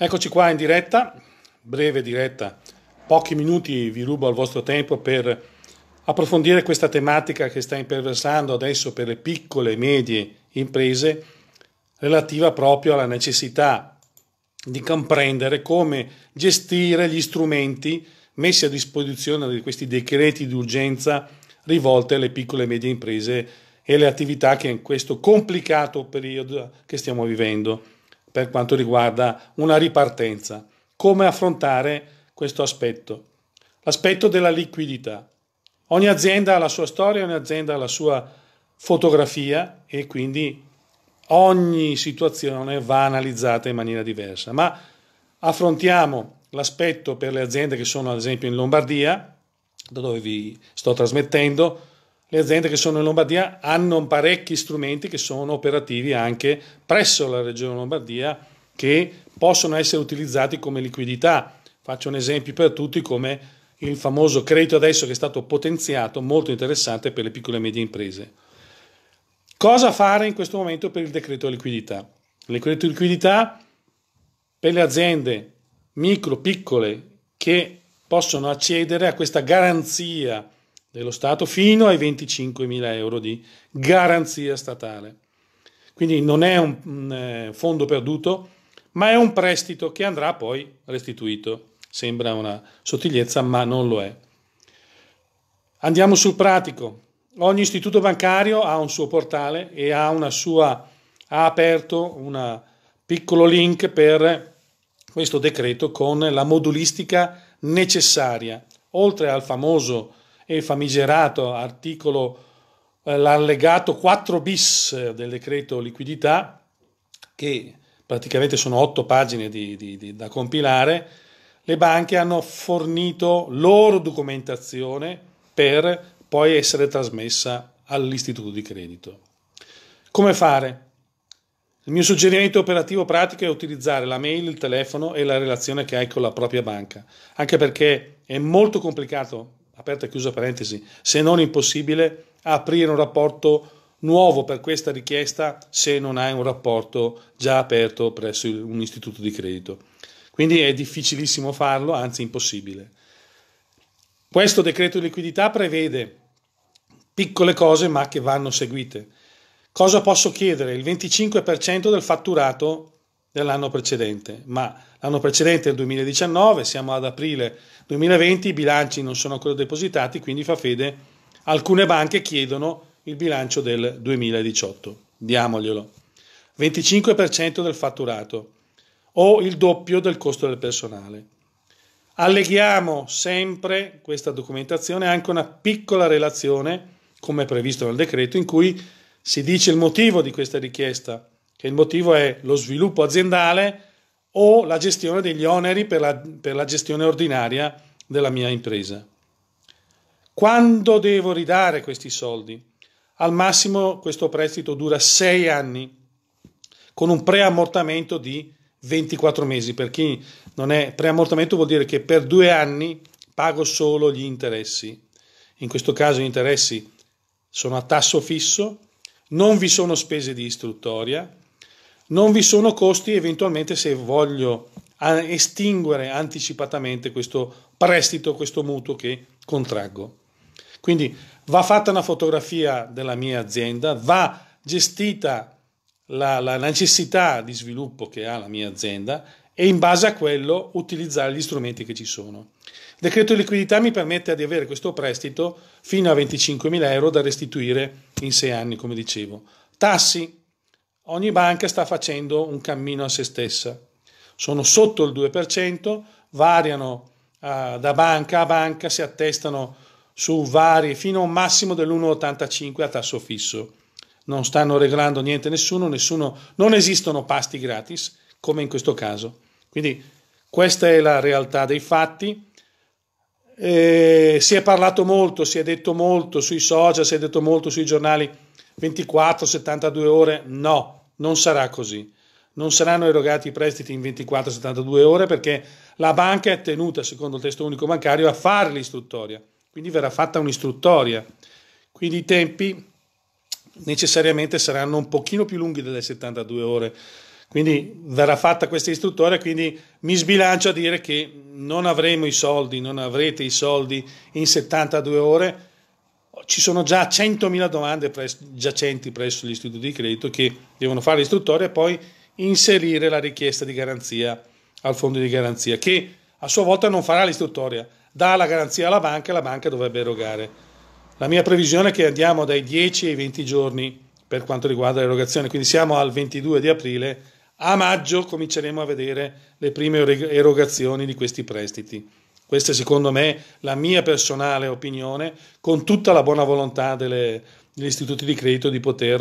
Eccoci qua in diretta, breve diretta, pochi minuti vi rubo al vostro tempo per approfondire questa tematica che sta imperversando adesso per le piccole e medie imprese relativa proprio alla necessità di comprendere come gestire gli strumenti messi a disposizione di questi decreti d'urgenza rivolti alle piccole e medie imprese e le attività che in questo complicato periodo che stiamo vivendo per quanto riguarda una ripartenza. Come affrontare questo aspetto? L'aspetto della liquidità. Ogni azienda ha la sua storia, ogni azienda ha la sua fotografia e quindi ogni situazione va analizzata in maniera diversa. Ma affrontiamo l'aspetto per le aziende che sono ad esempio in Lombardia, da dove vi sto trasmettendo, le aziende che sono in Lombardia hanno parecchi strumenti che sono operativi anche presso la Regione Lombardia che possono essere utilizzati come liquidità. Faccio un esempio per tutti come il famoso credito adesso che è stato potenziato, molto interessante per le piccole e medie imprese. Cosa fare in questo momento per il decreto liquidità? Il decreto liquidità per le aziende micro, piccole che possono accedere a questa garanzia dello Stato fino ai 25.000 euro di garanzia statale. Quindi non è un, un eh, fondo perduto, ma è un prestito che andrà poi restituito. Sembra una sottigliezza, ma non lo è. Andiamo sul pratico. Ogni istituto bancario ha un suo portale e ha, sua, ha aperto un piccolo link per questo decreto con la modulistica necessaria. Oltre al famoso e famigerato articolo, eh, l'allegato 4 bis eh, del decreto liquidità, che praticamente sono otto pagine di, di, di, da compilare, le banche hanno fornito loro documentazione per poi essere trasmessa all'istituto di credito. Come fare? Il mio suggerimento operativo pratico è utilizzare la mail, il telefono e la relazione che hai con la propria banca, anche perché è molto complicato aperta e chiusa parentesi, se non impossibile, aprire un rapporto nuovo per questa richiesta se non hai un rapporto già aperto presso un istituto di credito. Quindi è difficilissimo farlo, anzi impossibile. Questo decreto di liquidità prevede piccole cose ma che vanno seguite. Cosa posso chiedere? Il 25% del fatturato dell'anno precedente, ma l'anno precedente è il 2019, siamo ad aprile 2020, i bilanci non sono ancora depositati, quindi fa fede, alcune banche chiedono il bilancio del 2018, diamoglielo. 25% del fatturato o il doppio del costo del personale. Alleghiamo sempre questa documentazione anche una piccola relazione, come previsto nel decreto, in cui si dice il motivo di questa richiesta che il motivo è lo sviluppo aziendale o la gestione degli oneri per la, per la gestione ordinaria della mia impresa. Quando devo ridare questi soldi? Al massimo questo prestito dura sei anni con un preammortamento di 24 mesi. Per chi non è preammortamento vuol dire che per due anni pago solo gli interessi. In questo caso gli interessi sono a tasso fisso, non vi sono spese di istruttoria, non vi sono costi eventualmente se voglio estinguere anticipatamente questo prestito, questo mutuo che contraggo. Quindi va fatta una fotografia della mia azienda, va gestita la, la, necessità di sviluppo che ha la mia azienda e in base a quello utilizzare gli strumenti che ci sono. Il decreto di liquidità mi permette di avere questo prestito fino a 25.000 euro da restituire in sei anni, come dicevo. Tassi ogni banca sta facendo un cammino a se stessa. Sono sotto il 2%, variano eh, da banca a banca, si attestano su vari fino a un massimo dell'1,85 a tasso fisso. Non stanno regalando niente a nessuno, nessuno, non esistono pasti gratis, come in questo caso. Quindi questa è la realtà dei fatti. Eh, si è parlato molto, si è detto molto sui social, si è detto molto sui giornali 24, 72 ore, no. Non sarà così. Non saranno erogati i prestiti in 24-72 ore perché la banca è tenuta, secondo il testo unico bancario, a fare l'istruttoria. Quindi verrà fatta un'istruttoria. Quindi i tempi necessariamente saranno un pochino più lunghi delle 72 ore. Quindi verrà fatta questa istruttoria, quindi mi sbilancio a dire che non avremo i soldi, non avrete i soldi in 72 ore, ci sono già 100.000 domande pres- giacenti presso gli istituti di credito che devono fare l'istruttoria e poi inserire la richiesta di garanzia al fondo di garanzia che a sua volta non farà l'istruttoria, dà la garanzia alla banca e la banca dovrebbe erogare. La mia previsione è che andiamo dai 10 ai 20 giorni per quanto riguarda l'erogazione, quindi siamo al 22 di aprile, a maggio cominceremo a vedere le prime erogazioni di questi prestiti. Questa è secondo me la mia personale opinione, con tutta la buona volontà delle, degli istituti di credito di poter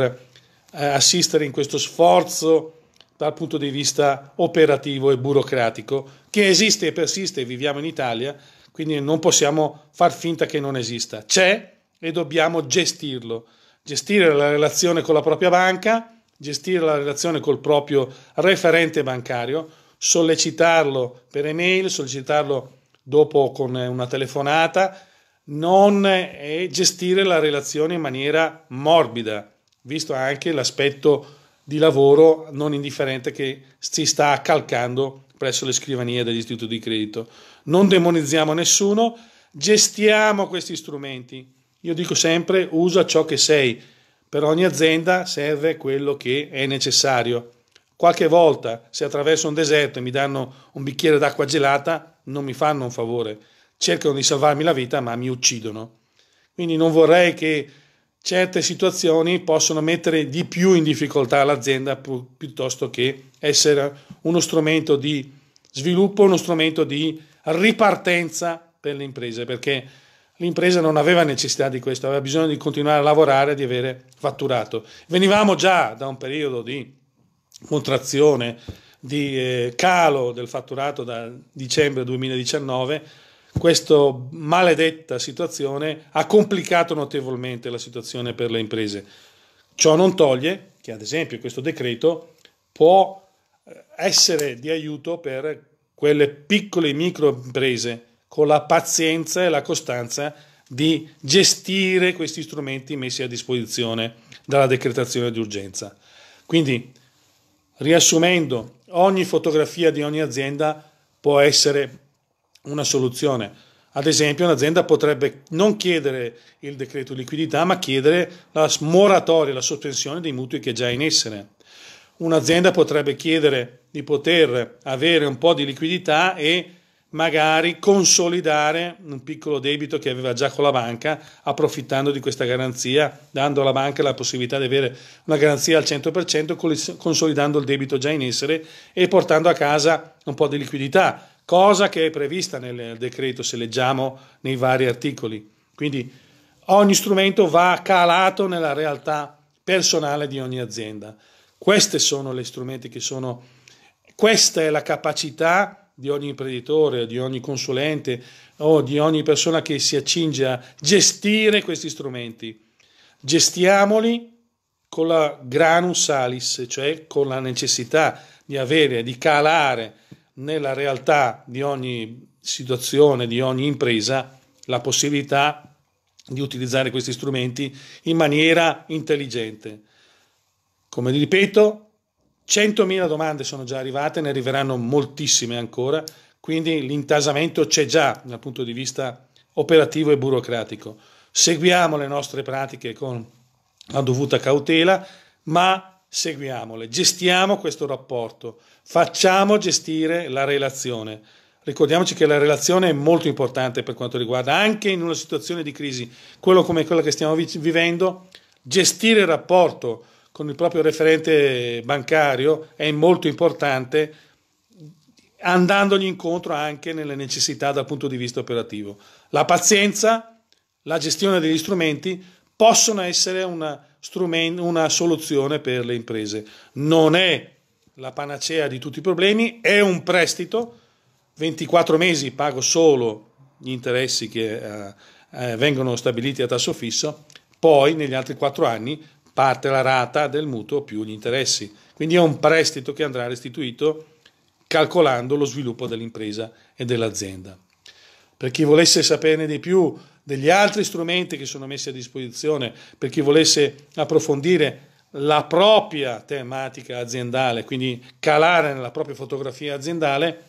eh, assistere in questo sforzo dal punto di vista operativo e burocratico che esiste e persiste, viviamo in Italia, quindi non possiamo far finta che non esista. C'è e dobbiamo gestirlo, gestire la relazione con la propria banca, gestire la relazione col proprio referente bancario, sollecitarlo per email, sollecitarlo per dopo con eh, una telefonata, non eh, gestire la relazione in maniera morbida, visto anche l'aspetto di lavoro non indifferente che si sta accalcando presso le scrivanie degli istituti di credito. Non demonizziamo nessuno, gestiamo questi strumenti. Io dico sempre usa ciò che sei. Per ogni azienda serve quello che è necessario. Qualche volta, se attraverso un deserto e mi danno un bicchiere d'acqua gelata, non mi fanno un favore, cercano di salvarmi la vita ma mi uccidono. Quindi non vorrei che certe situazioni possano mettere di più in difficoltà l'azienda pi- piuttosto che essere uno strumento di sviluppo, uno strumento di ripartenza per le imprese, perché l'impresa non aveva necessità di questo, aveva bisogno di continuare a lavorare, di avere fatturato. Venivamo già da un periodo di contrazione, di eh, calo del fatturato da dicembre 2019, questa maledetta situazione ha complicato notevolmente la situazione per le imprese. Ciò non toglie che, ad esempio, questo decreto può eh, essere di aiuto per quelle piccole e micro imprese con la pazienza e la costanza di gestire questi strumenti messi a disposizione dalla decretazione d'urgenza. Quindi, riassumendo, ogni fotografia di ogni azienda può essere una soluzione. Ad esempio, un'azienda potrebbe non chiedere il decreto liquidità, ma chiedere la moratoria, la sospensione dei mutui che è già in essere. Un'azienda potrebbe chiedere di poter avere un po' di liquidità e magari consolidare un piccolo debito che aveva già con la banca, approfittando di questa garanzia, dando alla banca la possibilità di avere una garanzia al 100%, consolidando il debito già in essere e portando a casa un po' di liquidità, cosa che è prevista nel decreto se leggiamo nei vari articoli. Quindi ogni strumento va calato nella realtà personale di ogni azienda. Questi sono gli strumenti che sono, questa è la capacità di ogni imprenditore, di ogni consulente o di ogni persona che si accinge a gestire questi strumenti. Gestiamoli con la granus salis, cioè con la necessità di avere, di calare nella realtà di ogni situazione, di ogni impresa, la possibilità di utilizzare questi strumenti in maniera intelligente. Come ripeto, 100.000 domande sono già arrivate, ne arriveranno moltissime ancora, quindi l'intasamento c'è già dal punto di vista operativo e burocratico. Seguiamo le nostre pratiche con la dovuta cautela, ma seguiamole, gestiamo questo rapporto, facciamo gestire la relazione. Ricordiamoci che la relazione è molto importante per quanto riguarda anche in una situazione di crisi, quello come quella che stiamo vivendo, gestire il rapporto con il proprio referente bancario è molto importante andandogli incontro anche nelle necessità dal punto di vista operativo. La pazienza, la gestione degli strumenti possono essere una, una soluzione per le imprese. Non è la panacea di tutti i problemi, è un prestito, 24 mesi pago solo gli interessi che eh, eh, vengono stabiliti a tasso fisso, poi negli altri 4 anni parte la rata del mutuo più gli interessi. Quindi è un prestito che andrà restituito calcolando lo sviluppo dell'impresa e dell'azienda. Per chi volesse saperne di più degli altri strumenti che sono messi a disposizione, per chi volesse approfondire la propria tematica aziendale, quindi calare nella propria fotografia aziendale,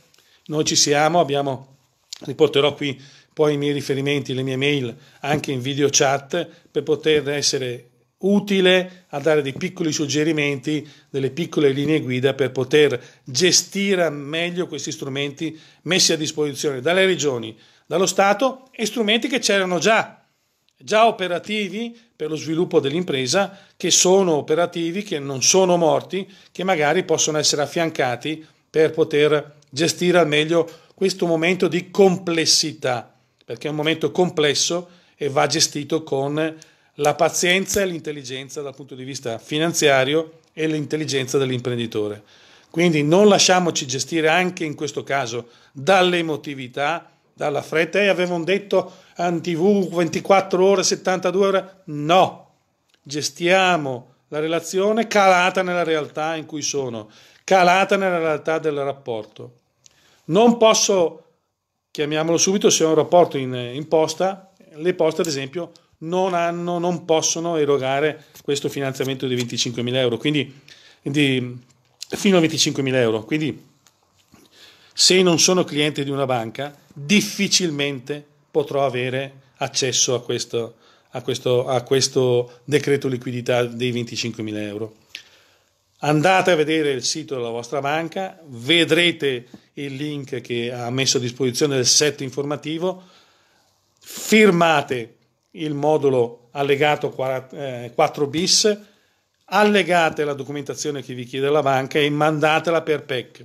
noi ci siamo, abbiamo, riporterò qui poi i miei riferimenti, le mie mail anche in video chat per poter essere utile a dare dei piccoli suggerimenti, delle piccole linee guida per poter gestire meglio questi strumenti messi a disposizione dalle regioni, dallo Stato e strumenti che c'erano già, già operativi per lo sviluppo dell'impresa, che sono operativi, che non sono morti, che magari possono essere affiancati per poter gestire al meglio questo momento di complessità, perché è un momento complesso e va gestito con la pazienza e l'intelligenza dal punto di vista finanziario e l'intelligenza dell'imprenditore. Quindi non lasciamoci gestire anche in questo caso dall'emotività, dalla fretta. E eh, avevano detto in tv 24 ore, 72 ore. No, gestiamo la relazione calata nella realtà in cui sono, calata nella realtà del rapporto. Non posso, chiamiamolo subito, se ho un rapporto in, in posta, le poste ad esempio non, hanno, non possono erogare questo finanziamento di 25.000 euro, quindi, di, fino a 25.000 euro. Quindi se non sono cliente di una banca, difficilmente potrò avere accesso a questo, a questo, a questo decreto liquidità dei 25.000 euro. Andate a vedere il sito della vostra banca, vedrete il link che ha messo a disposizione del set informativo, firmate il modulo allegato 4 eh, bis, allegate la documentazione che vi chiede la banca e mandatela per PEC.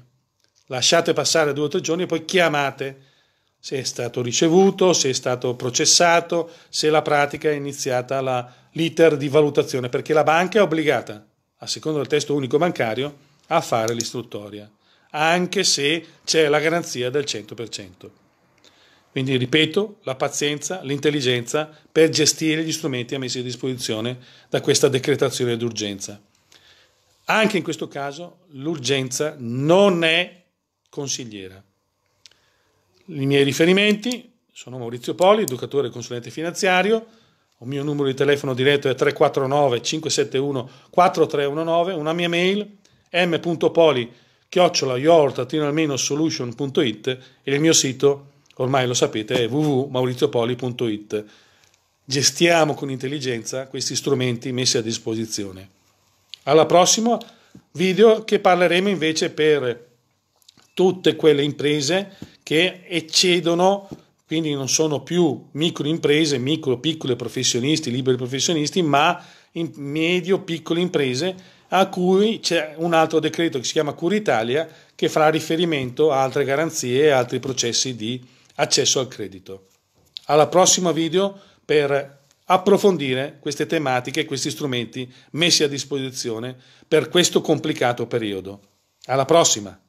Lasciate passare due o tre giorni e poi chiamate se è stato ricevuto, se è stato processato, se la pratica è iniziata la, l'iter di valutazione, perché la banca è obbligata, a seconda del testo unico bancario, a fare l'istruttoria, anche se c'è la garanzia del 100%. Quindi ripeto, la pazienza, l'intelligenza per gestire gli strumenti messi a disposizione da questa decretazione d'urgenza. Anche in questo caso l'urgenza non è consigliera. I miei riferimenti sono Maurizio Poli, educatore e consulente finanziario. Il mio numero di telefono diretto è 349 571 4319, una mia mail m.poli chiocciola solutionit e il mio sito è ormai lo sapete, è www.mauriziopoli.it. Gestiamo con intelligenza questi strumenti messi a disposizione. Alla prossima video che parleremo invece per tutte quelle imprese che eccedono, quindi non sono più micro imprese, micro, piccole professionisti, liberi professionisti, ma medio, piccole imprese a cui c'è un altro decreto che si chiama Cura Italia che farà riferimento a altre garanzie e altri processi di accesso al credito. Alla prossima video per approfondire queste tematiche, questi strumenti messi a disposizione per questo complicato periodo. Alla prossima!